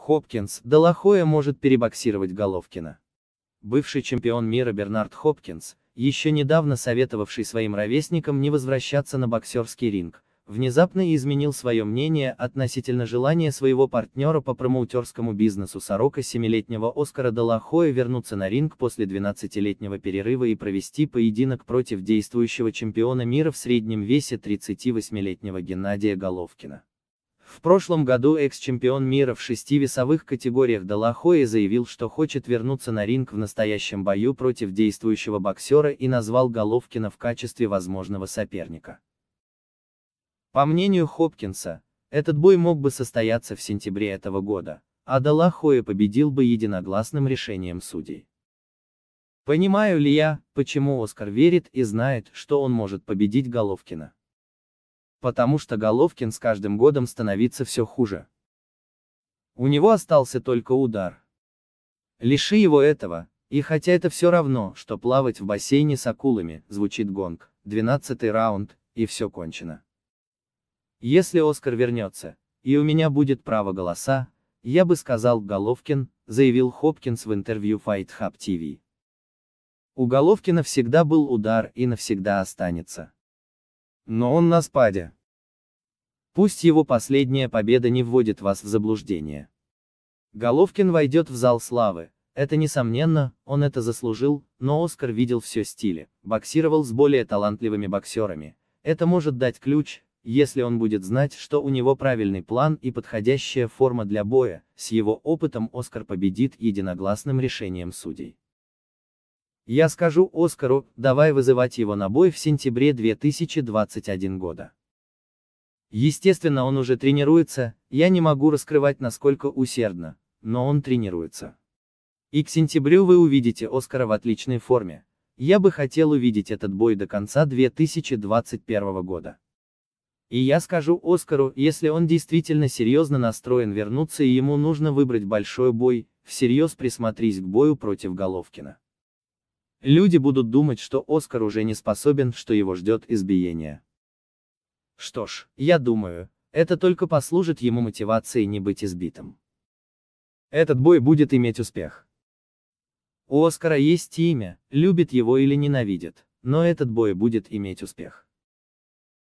Хопкинс, Долохоя может перебоксировать Головкина. Бывший чемпион мира Бернард Хопкинс, еще недавно советовавший своим ровесникам не возвращаться на боксерский ринг, внезапно изменил свое мнение относительно желания своего партнера по промоутерскому бизнесу Сорока семилетнего Оскара Долохоя вернуться на ринг после 12-летнего перерыва и провести поединок против действующего чемпиона мира в среднем весе 38-летнего Геннадия Головкина. В прошлом году экс-чемпион мира в шести весовых категориях Далахоя заявил, что хочет вернуться на ринг в настоящем бою против действующего боксера и назвал Головкина в качестве возможного соперника. По мнению Хопкинса, этот бой мог бы состояться в сентябре этого года, а Далахоя победил бы единогласным решением судей. Понимаю ли я, почему Оскар верит и знает, что он может победить Головкина? потому что Головкин с каждым годом становится все хуже. У него остался только удар. Лиши его этого, и хотя это все равно, что плавать в бассейне с акулами, звучит гонг, 12 раунд, и все кончено. Если Оскар вернется, и у меня будет право голоса, я бы сказал Головкин, заявил Хопкинс в интервью Fight Hub TV. У Головкина всегда был удар и навсегда останется. Но он на спаде. Пусть его последняя победа не вводит вас в заблуждение. Головкин войдет в зал славы, это несомненно, он это заслужил, но Оскар видел все стили, боксировал с более талантливыми боксерами. Это может дать ключ, если он будет знать, что у него правильный план и подходящая форма для боя, с его опытом Оскар победит единогласным решением судей. Я скажу Оскару, давай вызывать его на бой в сентябре 2021 года. Естественно, он уже тренируется, я не могу раскрывать насколько усердно, но он тренируется. И к сентябрю вы увидите Оскара в отличной форме. Я бы хотел увидеть этот бой до конца 2021 года. И я скажу Оскару, если он действительно серьезно настроен вернуться и ему нужно выбрать большой бой, всерьез присмотрись к бою против Головкина. Люди будут думать, что Оскар уже не способен, что его ждет избиение. Что ж, я думаю, это только послужит ему мотивацией не быть избитым. Этот бой будет иметь успех. У Оскара есть имя, любит его или ненавидит, но этот бой будет иметь успех.